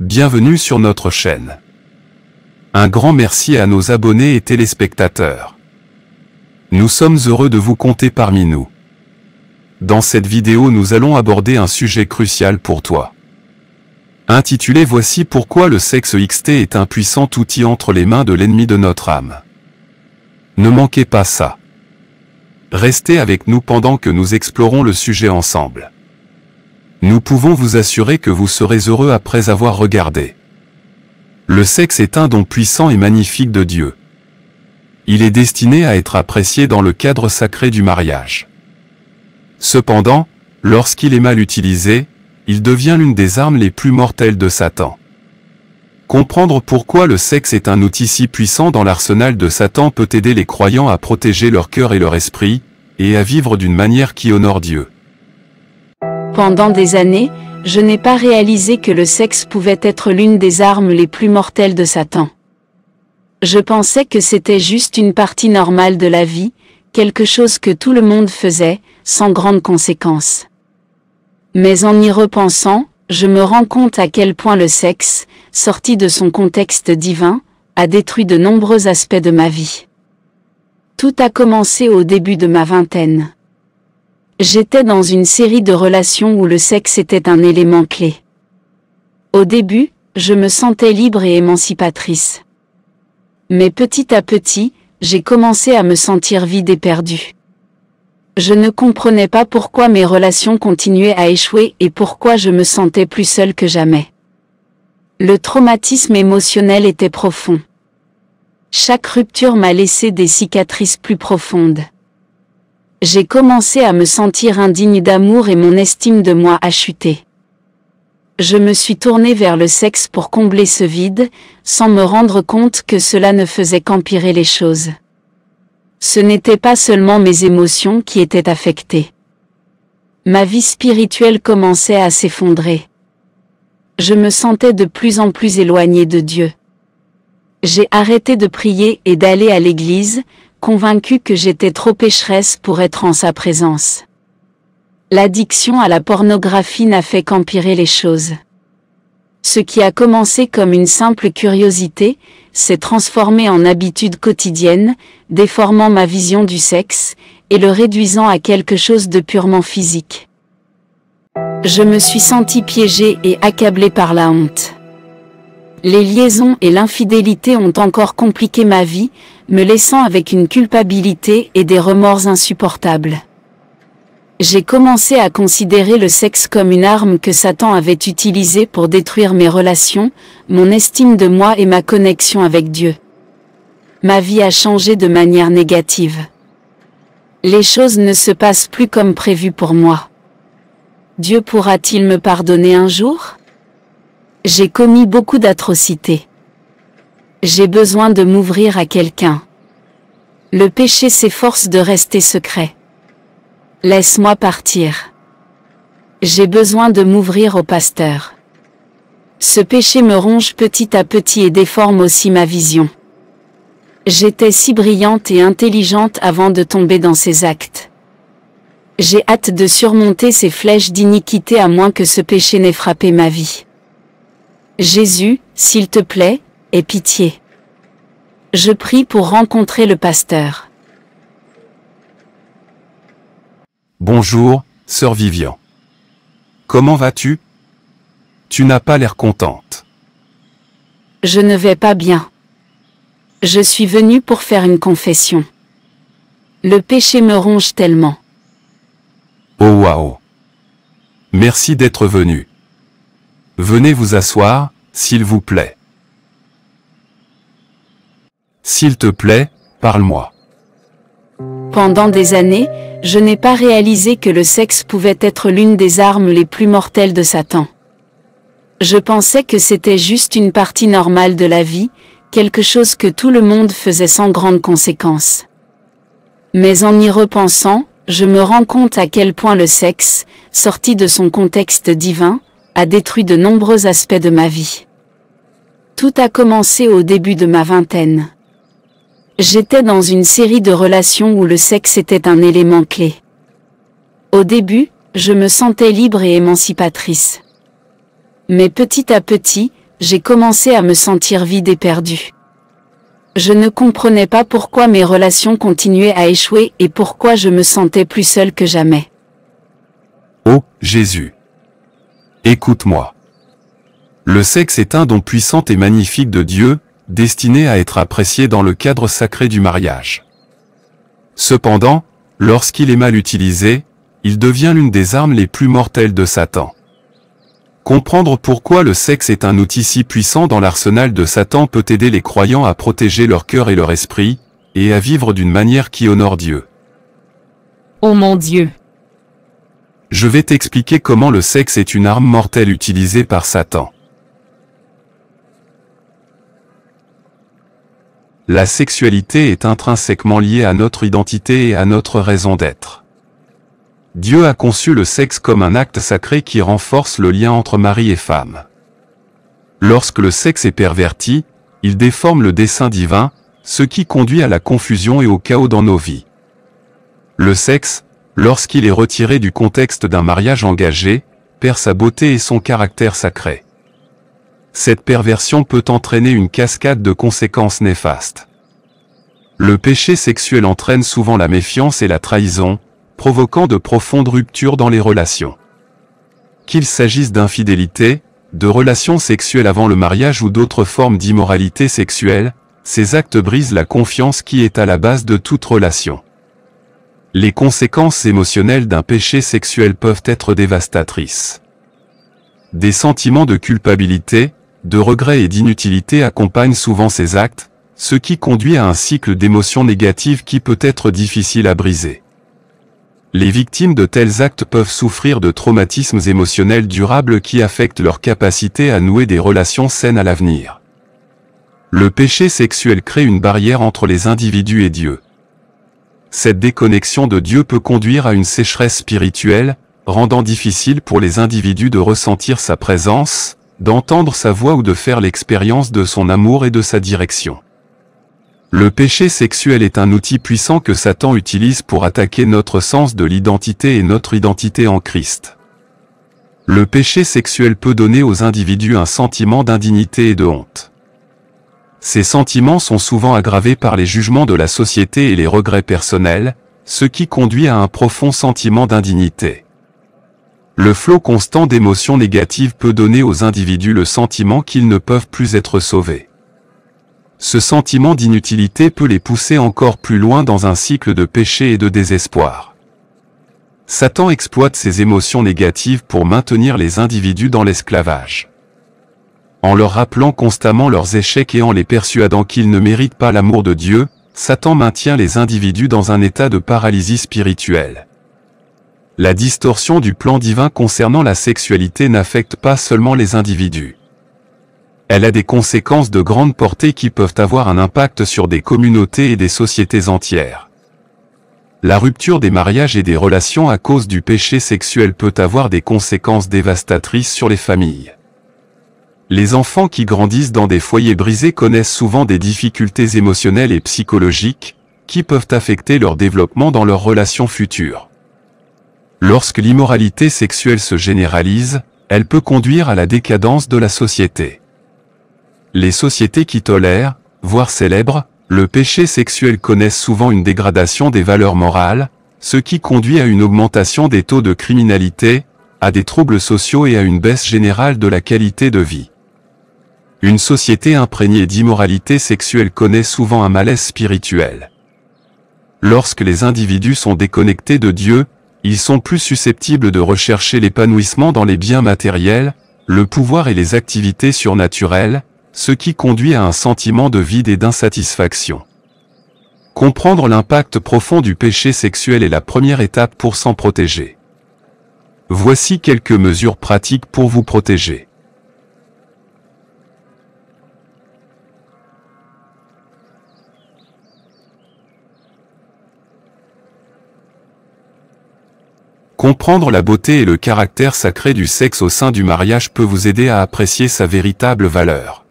Bienvenue sur notre chaîne. Un grand merci à nos abonnés et téléspectateurs. Nous sommes heureux de vous compter parmi nous. Dans cette vidéo nous allons aborder un sujet crucial pour toi. Intitulé Voici pourquoi le sexe XT est un puissant outil entre les mains de l'ennemi de notre âme. Ne manquez pas ça. Restez avec nous pendant que nous explorons le sujet ensemble. Nous pouvons vous assurer que vous serez heureux après avoir regardé. Le sexe est un don puissant et magnifique de Dieu. Il est destiné à être apprécié dans le cadre sacré du mariage. Cependant, lorsqu'il est mal utilisé, il devient l'une des armes les plus mortelles de Satan. Comprendre pourquoi le sexe est un outil si puissant dans l'arsenal de Satan peut aider les croyants à protéger leur cœur et leur esprit, et à vivre d'une manière qui honore Dieu. Pendant des années, je n'ai pas réalisé que le sexe pouvait être l'une des armes les plus mortelles de Satan. Je pensais que c'était juste une partie normale de la vie, quelque chose que tout le monde faisait, sans grandes conséquences. Mais en y repensant, je me rends compte à quel point le sexe, sorti de son contexte divin, a détruit de nombreux aspects de ma vie. Tout a commencé au début de ma vingtaine. J'étais dans une série de relations où le sexe était un élément clé. Au début, je me sentais libre et émancipatrice. Mais petit à petit, j'ai commencé à me sentir vide et perdue. Je ne comprenais pas pourquoi mes relations continuaient à échouer et pourquoi je me sentais plus seule que jamais. Le traumatisme émotionnel était profond. Chaque rupture m'a laissé des cicatrices plus profondes j'ai commencé à me sentir indigne d'amour et mon estime de moi a chuté. Je me suis tournée vers le sexe pour combler ce vide, sans me rendre compte que cela ne faisait qu'empirer les choses. Ce n'était pas seulement mes émotions qui étaient affectées. Ma vie spirituelle commençait à s'effondrer. Je me sentais de plus en plus éloignée de Dieu j'ai arrêté de prier et d'aller à l'église, convaincu que j'étais trop pécheresse pour être en sa présence. L'addiction à la pornographie n'a fait qu'empirer les choses. Ce qui a commencé comme une simple curiosité, s'est transformé en habitude quotidienne, déformant ma vision du sexe, et le réduisant à quelque chose de purement physique. Je me suis senti piégée et accablée par la honte. Les liaisons et l'infidélité ont encore compliqué ma vie, me laissant avec une culpabilité et des remords insupportables. J'ai commencé à considérer le sexe comme une arme que Satan avait utilisée pour détruire mes relations, mon estime de moi et ma connexion avec Dieu. Ma vie a changé de manière négative. Les choses ne se passent plus comme prévu pour moi. Dieu pourra-t-il me pardonner un jour J'ai commis beaucoup d'atrocités. J'ai besoin de m'ouvrir à quelqu'un. Le péché s'efforce de rester secret. Laisse-moi partir. J'ai besoin de m'ouvrir au pasteur. Ce péché me ronge petit à petit et déforme aussi ma vision. J'étais si brillante et intelligente avant de tomber dans ces actes. J'ai hâte de surmonter ces flèches d'iniquité à moins que ce péché n'ait frappé ma vie. Jésus, s'il te plaît, et pitié. Je prie pour rencontrer le pasteur. Bonjour, sœur Vivian. Comment vas-tu Tu, n'as pas l'air contente. Je ne vais pas bien. Je suis venue pour faire une confession. Le péché me ronge tellement. Oh waouh Merci d'être venu. Venez vous asseoir, s'il vous plaît. S'il te plaît, parle-moi. Pendant des années, je n'ai pas réalisé que le sexe pouvait être l'une des armes les plus mortelles de Satan. Je pensais que c'était juste une partie normale de la vie, quelque chose que tout le monde faisait sans grande conséquence. Mais en y repensant, je me rends compte à quel point le sexe, sorti de son contexte divin, a détruit de nombreux aspects de ma vie. Tout a commencé au début de ma vingtaine. J'étais dans une série de relations où le sexe était un élément clé. Au début, je me sentais libre et émancipatrice. Mais petit à petit, j'ai commencé à me sentir vide et perdue. Je ne comprenais pas pourquoi mes relations continuaient à échouer et pourquoi je me sentais plus seule que jamais. Oh, Jésus. Écoute-moi. Le sexe est un don puissant et magnifique de Dieu, destiné à être apprécié dans le cadre sacré du mariage. Cependant, lorsqu'il est mal utilisé, il devient l'une des armes les plus mortelles de Satan. Comprendre pourquoi le sexe est un outil si puissant dans l'arsenal de Satan peut aider les croyants à protéger leur cœur et leur esprit, et à vivre d'une manière qui honore Dieu. Oh mon Dieu Je vais t'expliquer comment le sexe est une arme mortelle utilisée par Satan. La sexualité est intrinsèquement liée à notre identité et à notre raison d'être. Dieu a conçu le sexe comme un acte sacré qui renforce le lien entre mari et femme. Lorsque le sexe est perverti, il déforme le dessein divin, ce qui conduit à la confusion et au chaos dans nos vies. Le sexe, lorsqu'il est retiré du contexte d'un mariage engagé, perd sa beauté et son caractère sacré cette perversion peut entraîner une cascade de conséquences néfastes. Le péché sexuel entraîne souvent la méfiance et la trahison, provoquant de profondes ruptures dans les relations. Qu'il s'agisse d'infidélité, de relations sexuelles avant le mariage ou d'autres formes d'immoralité sexuelle, ces actes brisent la confiance qui est à la base de toute relation. Les conséquences émotionnelles d'un péché sexuel peuvent être dévastatrices. Des sentiments de culpabilité, de regret et d'inutilité accompagnent souvent ces actes, ce qui conduit à un cycle d'émotions négatives qui peut être difficile à briser. Les victimes de tels actes peuvent souffrir de traumatismes émotionnels durables qui affectent leur capacité à nouer des relations saines à l'avenir. Le péché sexuel crée une barrière entre les individus et Dieu. Cette déconnexion de Dieu peut conduire à une sécheresse spirituelle, rendant difficile pour les individus de ressentir sa présence, d'entendre sa voix ou de faire l'expérience de son amour et de sa direction. Le péché sexuel est un outil puissant que Satan utilise pour attaquer notre sens de l'identité et notre identité en Christ. Le péché sexuel peut donner aux individus un sentiment d'indignité et de honte. Ces sentiments sont souvent aggravés par les jugements de la société et les regrets personnels, ce qui conduit à un profond sentiment d'indignité le flot constant d'émotions négatives peut donner aux individus le sentiment qu'ils ne peuvent plus être sauvés. Ce sentiment d'inutilité peut les pousser encore plus loin dans un cycle de péché et de désespoir. Satan exploite ces émotions négatives pour maintenir les individus dans l'esclavage. En leur rappelant constamment leurs échecs et en les persuadant qu'ils ne méritent pas l'amour de Dieu, Satan maintient les individus dans un état de paralysie spirituelle la distorsion du plan divin concernant la sexualité n'affecte pas seulement les individus. Elle a des conséquences de grande portée qui peuvent avoir un impact sur des communautés et des sociétés entières. La rupture des mariages et des relations à cause du péché sexuel peut avoir des conséquences dévastatrices sur les familles. Les enfants qui grandissent dans des foyers brisés connaissent souvent des difficultés émotionnelles et psychologiques, qui peuvent affecter leur développement dans leurs relations futures. Lorsque l'immoralité sexuelle se généralise, elle peut conduire à la décadence de la société. Les sociétés qui tolèrent, voire célèbrent, le péché sexuel connaissent souvent une dégradation des valeurs morales, ce qui conduit à une augmentation des taux de criminalité, à des troubles sociaux et à une baisse générale de la qualité de vie. Une société imprégnée d'immoralité sexuelle connaît souvent un malaise spirituel. Lorsque les individus sont déconnectés de Dieu, ils sont plus susceptibles de rechercher l'épanouissement dans les biens matériels, le pouvoir et les activités surnaturelles, ce qui conduit à un sentiment de vide et d'insatisfaction. Comprendre l'impact profond du péché sexuel est la première étape pour s'en protéger. Voici quelques mesures pratiques pour vous protéger. Comprendre la beauté et le caractère sacré du sexe au sein du mariage peut vous aider à apprécier sa véritable valeur.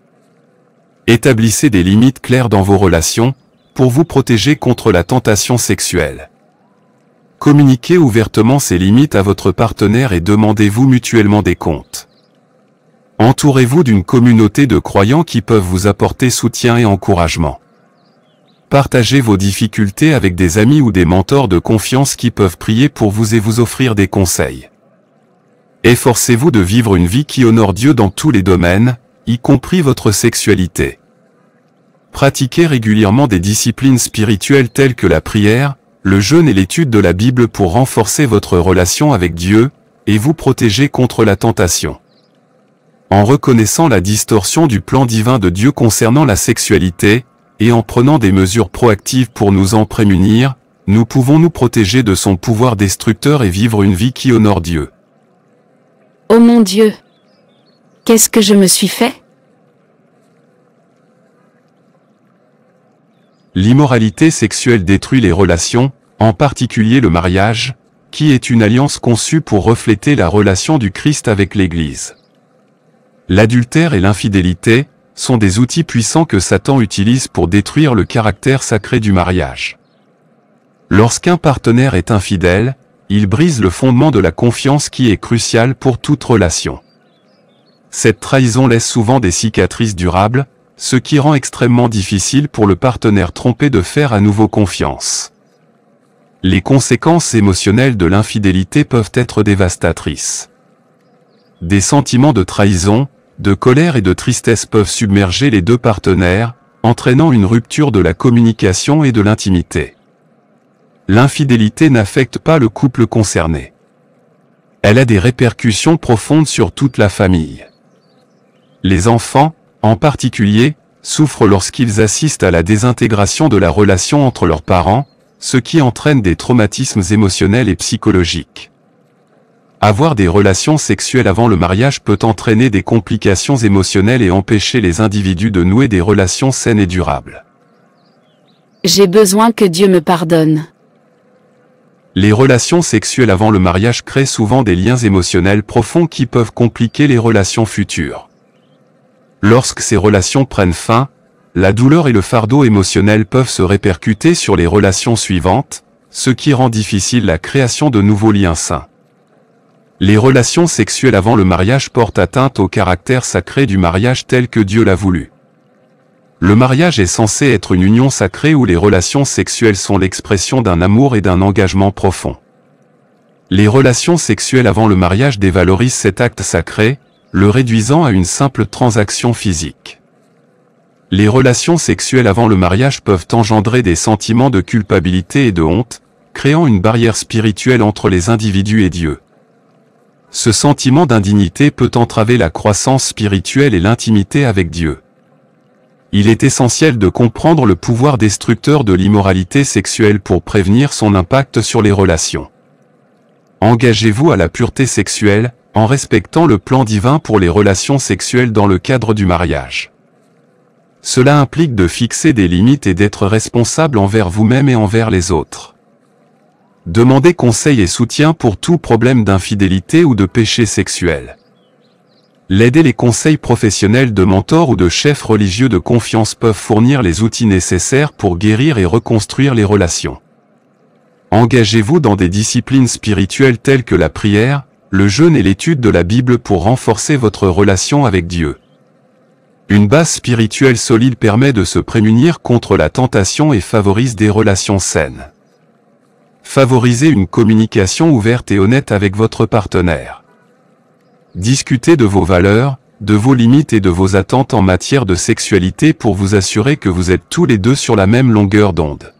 Établissez des limites claires dans vos relations, pour vous protéger contre la tentation sexuelle. Communiquez ouvertement ces limites à votre partenaire et demandez-vous mutuellement des comptes. Entourez-vous d'une communauté de croyants qui peuvent vous apporter soutien et encouragement. Partagez vos difficultés avec des amis ou des mentors de confiance qui peuvent prier pour vous et vous offrir des conseils. Efforcez-vous de vivre une vie qui honore Dieu dans tous les domaines, y compris votre sexualité. Pratiquez régulièrement des disciplines spirituelles telles que la prière, le jeûne et l'étude de la Bible pour renforcer votre relation avec Dieu, et vous protéger contre la tentation. En reconnaissant la distorsion du plan divin de Dieu concernant la sexualité, et en prenant des mesures proactives pour nous en prémunir, nous pouvons nous protéger de son pouvoir destructeur et vivre une vie qui honore Dieu. Oh mon Dieu Qu'est-ce que je me suis fait L'immoralité sexuelle détruit les relations, en particulier le mariage, qui est une alliance conçue pour refléter la relation du Christ avec l'Église. L'adultère et l'infidélité, sont des outils puissants que Satan utilise pour détruire le caractère sacré du mariage. Lorsqu'un partenaire est infidèle, il brise le fondement de la confiance qui est crucial pour toute relation. Cette trahison laisse souvent des cicatrices durables, ce qui rend extrêmement difficile pour le partenaire trompé de faire à nouveau confiance. Les conséquences émotionnelles de l'infidélité peuvent être dévastatrices. Des sentiments de trahison, de colère et de tristesse peuvent submerger les deux partenaires, entraînant une rupture de la communication et de l'intimité. L'infidélité n'affecte pas le couple concerné. Elle a des répercussions profondes sur toute la famille. Les enfants, en particulier, souffrent lorsqu'ils assistent à la désintégration de la relation entre leurs parents, ce qui entraîne des traumatismes émotionnels et psychologiques. Avoir des relations sexuelles avant le mariage peut entraîner des complications émotionnelles et empêcher les individus de nouer des relations saines et durables. J'ai besoin que Dieu me pardonne. Les relations sexuelles avant le mariage créent souvent des liens émotionnels profonds qui peuvent compliquer les relations futures. Lorsque ces relations prennent fin, la douleur et le fardeau émotionnel peuvent se répercuter sur les relations suivantes, ce qui rend difficile la création de nouveaux liens sains. Les relations sexuelles avant le mariage portent atteinte au caractère sacré du mariage tel que Dieu l'a voulu. Le mariage est censé être une union sacrée où les relations sexuelles sont l'expression d'un amour et d'un engagement profond. Les relations sexuelles avant le mariage dévalorisent cet acte sacré, le réduisant à une simple transaction physique. Les relations sexuelles avant le mariage peuvent engendrer des sentiments de culpabilité et de honte, créant une barrière spirituelle entre les individus et Dieu ce sentiment d'indignité peut entraver la croissance spirituelle et l'intimité avec Dieu. Il est essentiel de comprendre le pouvoir destructeur de l'immoralité sexuelle pour prévenir son impact sur les relations. Engagez-vous à la pureté sexuelle, en respectant le plan divin pour les relations sexuelles dans le cadre du mariage. Cela implique de fixer des limites et d'être responsable envers vous-même et envers les autres. Demandez conseil et soutien pour tout problème d'infidélité ou de péché sexuel. L'aider les conseils professionnels de mentors ou de chefs religieux de confiance peuvent fournir les outils nécessaires pour guérir et reconstruire les relations. Engagez-vous dans des disciplines spirituelles telles que la prière, le jeûne et l'étude de la Bible pour renforcer votre relation avec Dieu. Une base spirituelle solide permet de se prémunir contre la tentation et favorise des relations saines. Favorisez une communication ouverte et honnête avec votre partenaire. Discutez de vos valeurs, de vos limites et de vos attentes en matière de sexualité pour vous assurer que vous êtes tous les deux sur la même longueur d'onde.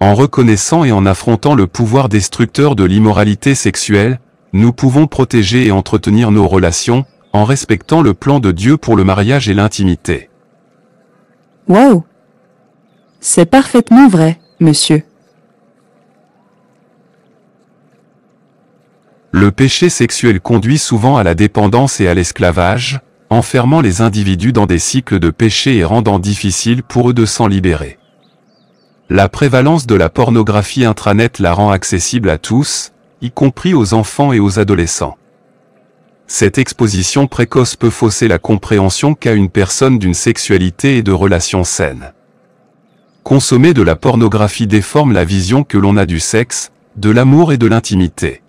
En reconnaissant et en affrontant le pouvoir destructeur de l'immoralité sexuelle, nous pouvons protéger et entretenir nos relations, en respectant le plan de Dieu pour le mariage et l'intimité. Wow C'est parfaitement vrai, monsieur. Le péché sexuel conduit souvent à la dépendance et à l'esclavage, enfermant les individus dans des cycles de péché et rendant difficile pour eux de s'en libérer. La prévalence de la pornographie intranet la rend accessible à tous, y compris aux enfants et aux adolescents. Cette exposition précoce peut fausser la compréhension qu'a une personne d'une sexualité et de relations saines. Consommer de la pornographie déforme la vision que l'on a du sexe, de l'amour et de l'intimité.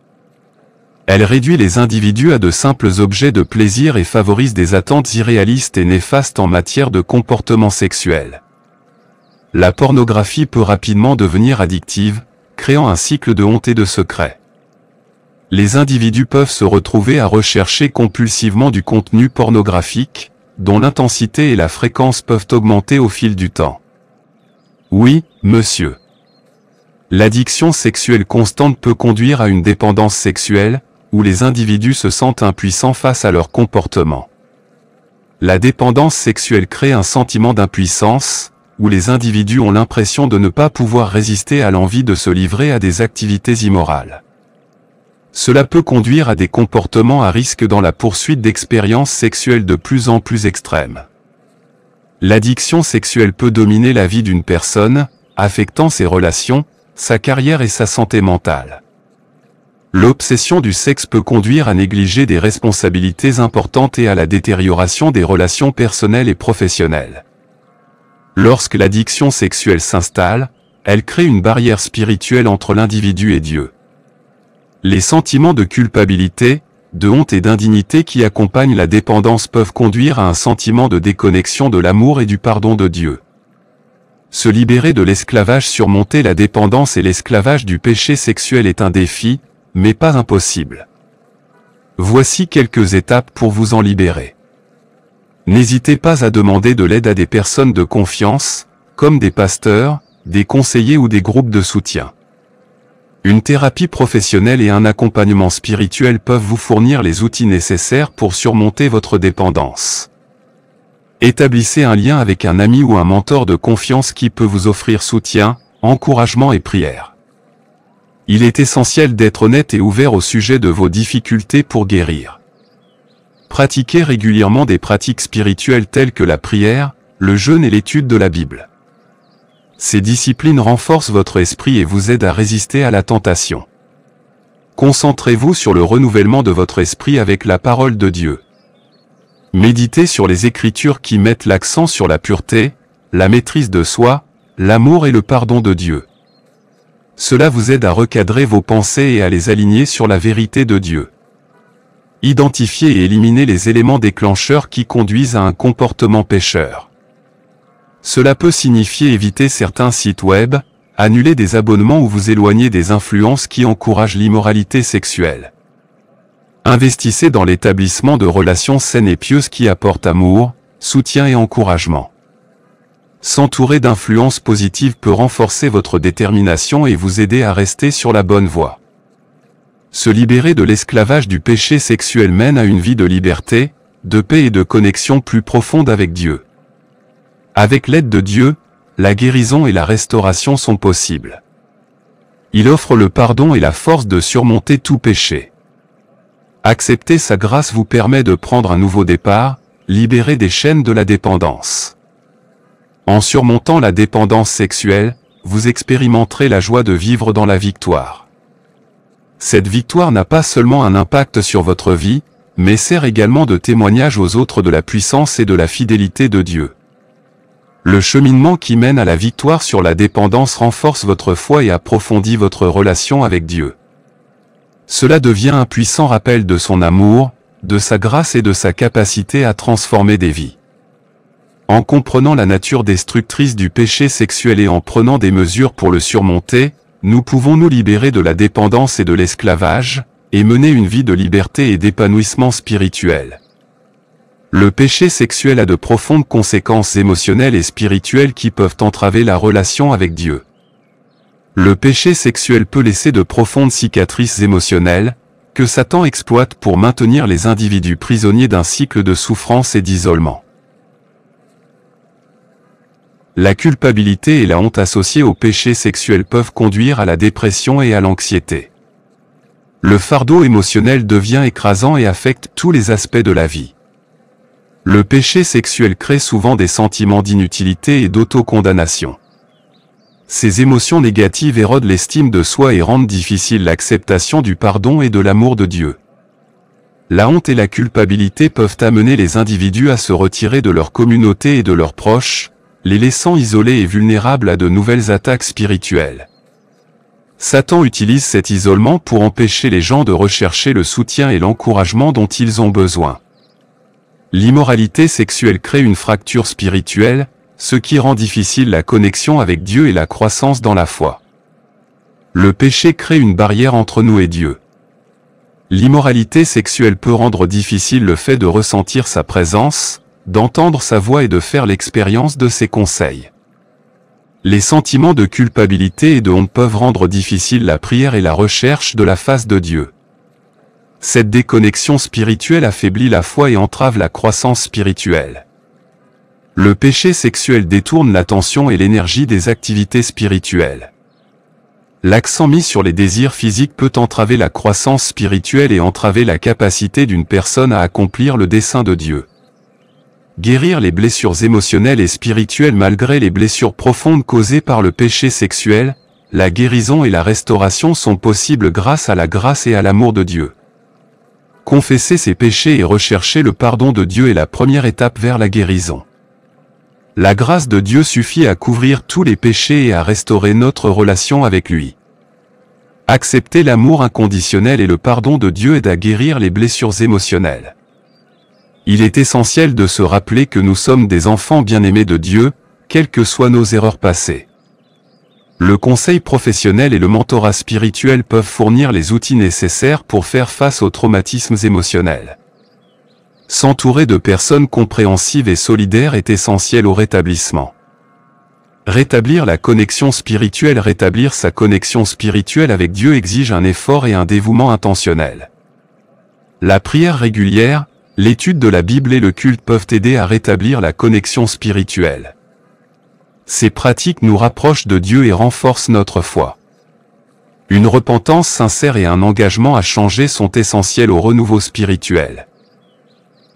Elle réduit les individus à de simples objets de plaisir et favorise des attentes irréalistes et néfastes en matière de comportement sexuel. La pornographie peut rapidement devenir addictive, créant un cycle de honte et de secret. Les individus peuvent se retrouver à rechercher compulsivement du contenu pornographique, dont l'intensité et la fréquence peuvent augmenter au fil du temps. Oui, monsieur. L'addiction sexuelle constante peut conduire à une dépendance sexuelle, où les individus se sentent impuissants face à leur comportement. La dépendance sexuelle crée un sentiment d'impuissance, où les individus ont l'impression de ne pas pouvoir résister à l'envie de se livrer à des activités immorales. Cela peut conduire à des comportements à risque dans la poursuite d'expériences sexuelles de plus en plus extrêmes. L'addiction sexuelle peut dominer la vie d'une personne, affectant ses relations, sa carrière et sa santé mentale l'obsession du sexe peut conduire à négliger des responsabilités importantes et à la détérioration des relations personnelles et professionnelles. Lorsque l'addiction sexuelle s'installe, elle crée une barrière spirituelle entre l'individu et Dieu. Les sentiments de culpabilité, de honte et d'indignité qui accompagnent la dépendance peuvent conduire à un sentiment de déconnexion de l'amour et du pardon de Dieu. Se libérer de l'esclavage surmonter la dépendance et l'esclavage du péché sexuel est un défi, mais pas impossible. Voici quelques étapes pour vous en libérer. N'hésitez pas à demander de l'aide à des personnes de confiance, comme des pasteurs, des conseillers ou des groupes de soutien. Une thérapie professionnelle et un accompagnement spirituel peuvent vous fournir les outils nécessaires pour surmonter votre dépendance. Établissez un lien avec un ami ou un mentor de confiance qui peut vous offrir soutien, encouragement et prière. Il est essentiel d'être honnête et ouvert au sujet de vos difficultés pour guérir. Pratiquez régulièrement des pratiques spirituelles telles que la prière, le jeûne et l'étude de la Bible. Ces disciplines renforcent votre esprit et vous aident à résister à la tentation. Concentrez-vous sur le renouvellement de votre esprit avec la parole de Dieu. Méditez sur les écritures qui mettent l'accent sur la pureté, la maîtrise de soi, l'amour et le pardon de Dieu. Cela vous aide à recadrer vos pensées et à les aligner sur la vérité de Dieu. Identifier et éliminer les éléments déclencheurs qui conduisent à un comportement pécheur. Cela peut signifier éviter certains sites web, annuler des abonnements ou vous éloigner des influences qui encouragent l'immoralité sexuelle. Investissez dans l'établissement de relations saines et pieuses qui apportent amour, soutien et encouragement s'entourer d'influences positives peut renforcer votre détermination et vous aider à rester sur la bonne voie. Se libérer de l'esclavage du péché sexuel mène à une vie de liberté, de paix et de connexion plus profonde avec Dieu. Avec l'aide de Dieu, la guérison et la restauration sont possibles. Il offre le pardon et la force de surmonter tout péché. Accepter sa grâce vous permet de prendre un nouveau départ, libérer des chaînes de la dépendance. En surmontant la dépendance sexuelle, vous expérimenterez la joie de vivre dans la victoire. Cette victoire n'a pas seulement un impact sur votre vie, mais sert également de témoignage aux autres de la puissance et de la fidélité de Dieu. Le cheminement qui mène à la victoire sur la dépendance renforce votre foi et approfondit votre relation avec Dieu. Cela devient un puissant rappel de son amour, de sa grâce et de sa capacité à transformer des vies en comprenant la nature destructrice du péché sexuel et en prenant des mesures pour le surmonter, nous pouvons nous libérer de la dépendance et de l'esclavage, et mener une vie de liberté et d'épanouissement spirituel. Le péché sexuel a de profondes conséquences émotionnelles et spirituelles qui peuvent entraver la relation avec Dieu. Le péché sexuel peut laisser de profondes cicatrices émotionnelles, que Satan exploite pour maintenir les individus prisonniers d'un cycle de souffrance et d'isolement la culpabilité et la honte associées au péché sexuel peuvent conduire à la dépression et à l'anxiété. Le fardeau émotionnel devient écrasant et affecte tous les aspects de la vie. Le péché sexuel crée souvent des sentiments d'inutilité et d'autocondamnation. Ces émotions négatives érodent l'estime de soi et rendent difficile l'acceptation du pardon et de l'amour de Dieu. La honte et la culpabilité peuvent amener les individus à se retirer de leur communauté et de leurs proches, les laissant isolés et vulnérables à de nouvelles attaques spirituelles. Satan utilise cet isolement pour empêcher les gens de rechercher le soutien et l'encouragement dont ils ont besoin. L'immoralité sexuelle crée une fracture spirituelle, ce qui rend difficile la connexion avec Dieu et la croissance dans la foi. Le péché crée une barrière entre nous et Dieu. L'immoralité sexuelle peut rendre difficile le fait de ressentir sa présence, d'entendre sa voix et de faire l'expérience de ses conseils. Les sentiments de culpabilité et de honte peuvent rendre difficile la prière et la recherche de la face de Dieu. Cette déconnexion spirituelle affaiblit la foi et entrave la croissance spirituelle. Le péché sexuel détourne l'attention et l'énergie des activités spirituelles. L'accent mis sur les désirs physiques peut entraver la croissance spirituelle et entraver la capacité d'une personne à accomplir le dessein de Dieu guérir les blessures émotionnelles et spirituelles malgré les blessures profondes causées par le péché sexuel, la guérison et la restauration sont possibles grâce à la grâce et à l'amour de Dieu. Confesser ses péchés et rechercher le pardon de Dieu est la première étape vers la guérison. La grâce de Dieu suffit à couvrir tous les péchés et à restaurer notre relation avec lui. Accepter l'amour inconditionnel et le pardon de Dieu aide à guérir les blessures émotionnelles. Il est essentiel de se rappeler que nous sommes des enfants bien-aimés de Dieu, quelles que soient nos erreurs passées. Le conseil professionnel et le mentorat spirituel peuvent fournir les outils nécessaires pour faire face aux traumatismes émotionnels. S'entourer de personnes compréhensives et solidaires est essentiel au rétablissement. Rétablir la connexion spirituelle Rétablir sa connexion spirituelle avec Dieu exige un effort et un dévouement intentionnel. La prière régulière, l'étude de la Bible et le culte peuvent aider à rétablir la connexion spirituelle. Ces pratiques nous rapprochent de Dieu et renforcent notre foi. Une repentance sincère et un engagement à changer sont essentiels au renouveau spirituel.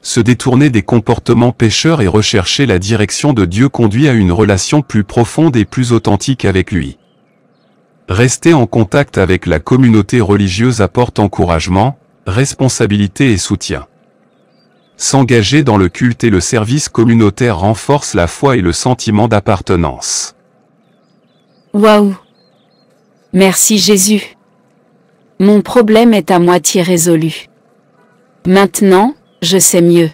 Se détourner des comportements pécheurs et rechercher la direction de Dieu conduit à une relation plus profonde et plus authentique avec lui. Rester en contact avec la communauté religieuse apporte encouragement, responsabilité et soutien. S'engager dans le culte et le service communautaire renforce la foi et le sentiment d'appartenance. Waouh Merci Jésus. Mon problème est à moitié résolu. Maintenant, je sais mieux.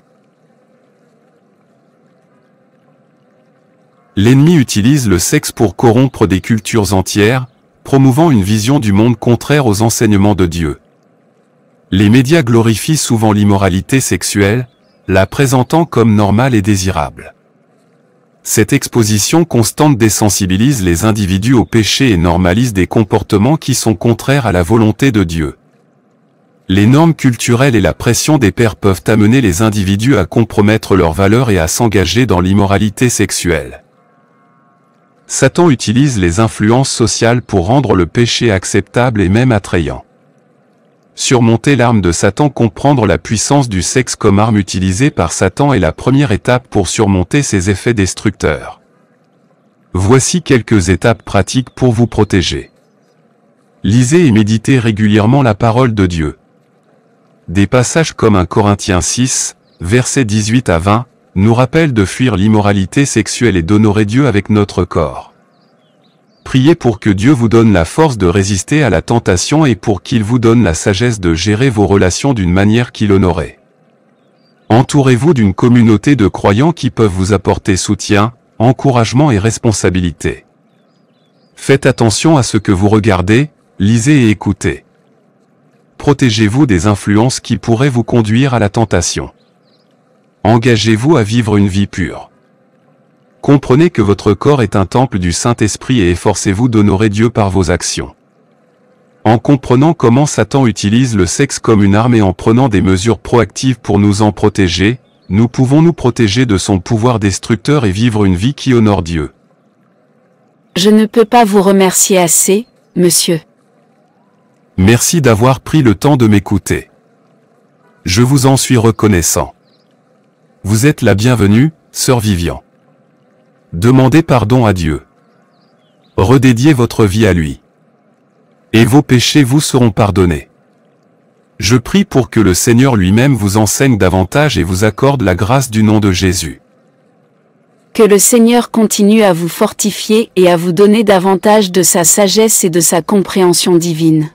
L'ennemi utilise le sexe pour corrompre des cultures entières, promouvant une vision du monde contraire aux enseignements de Dieu. Les médias glorifient souvent l'immoralité sexuelle, la présentant comme normale et désirable. Cette exposition constante désensibilise les individus au péché et normalise des comportements qui sont contraires à la volonté de Dieu. Les normes culturelles et la pression des pères peuvent amener les individus à compromettre leurs valeurs et à s'engager dans l'immoralité sexuelle. Satan utilise les influences sociales pour rendre le péché acceptable et même attrayant. Surmonter l'arme de Satan Comprendre la puissance du sexe comme arme utilisée par Satan est la première étape pour surmonter ses effets destructeurs. Voici quelques étapes pratiques pour vous protéger. Lisez et méditez régulièrement la parole de Dieu. Des passages comme 1 Corinthiens 6, versets 18 à 20, nous rappellent de fuir l'immoralité sexuelle et d'honorer Dieu avec notre corps. Priez pour que Dieu vous donne la force de résister à la tentation et pour qu'il vous donne la sagesse de gérer vos relations d'une manière qui l'honorait. Entourez-vous d'une communauté de croyants qui peuvent vous apporter soutien, encouragement et responsabilité. Faites attention à ce que vous regardez, lisez et écoutez. Protégez-vous des influences qui pourraient vous conduire à la tentation. Engagez-vous à vivre une vie pure. Comprenez que votre corps est un temple du Saint-Esprit et efforcez-vous d'honorer Dieu par vos actions. En comprenant comment Satan utilise le sexe comme une arme et en prenant des mesures proactives pour nous en protéger, nous pouvons nous protéger de son pouvoir destructeur et vivre une vie qui honore Dieu. Je ne peux pas vous remercier assez, monsieur. Merci d'avoir pris le temps de m'écouter. Je vous en suis reconnaissant. Vous êtes la bienvenue, sœur Vivian. Demandez pardon à Dieu. Redédiez votre vie à lui. Et vos péchés vous seront pardonnés. Je prie pour que le Seigneur lui-même vous enseigne davantage et vous accorde la grâce du nom de Jésus. Que le Seigneur continue à vous fortifier et à vous donner davantage de sa sagesse et de sa compréhension divine.